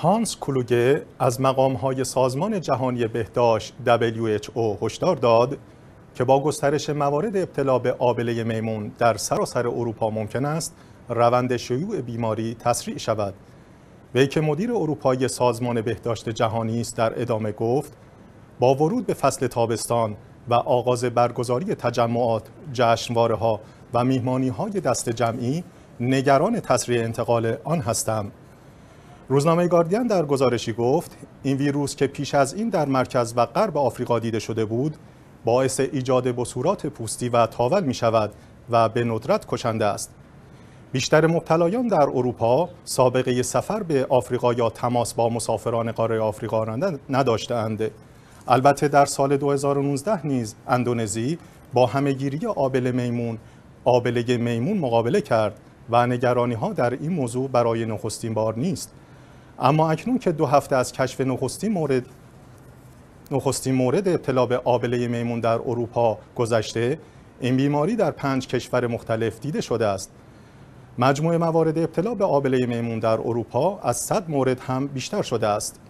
هانس کلوگه از های سازمان جهانی بهداشت WHO هشدار داد که با گسترش موارد ابتلا به آبله میمون در سراسر اروپا ممکن است روند شیوع بیماری تسریع شود وی که مدیر اروپایی سازمان بهداشت جهانی است در ادامه گفت با ورود به فصل تابستان و آغاز برگزاری تجمعات، ها و های دست جمعی نگران تسریع انتقال آن هستم روزنامه گاردین در گزارشی گفت این ویروس که پیش از این در مرکز و غرب آفریقا دیده شده بود باعث ایجاد بسورات پوستی و تاول می شود و به ندرت کشنده است. بیشتر مبتلایان در اروپا سابقه سفر به آفریقا یا تماس با مسافران قاره آفریقا نداشتهاند. البته در سال 2019 نیز اندونزی با همهگیری آبل میمون آبله میمون مقابله کرد و نگرانی ها در این موضوع برای نخستین بار نیست. اما اکنون که دو هفته از کشف نخستین مورد نخستین مورد ابتلا به آبله میمون در اروپا گذشته این بیماری در پنج کشور مختلف دیده شده است مجموع موارد ابتلا به آبله میمون در اروپا از 100 مورد هم بیشتر شده است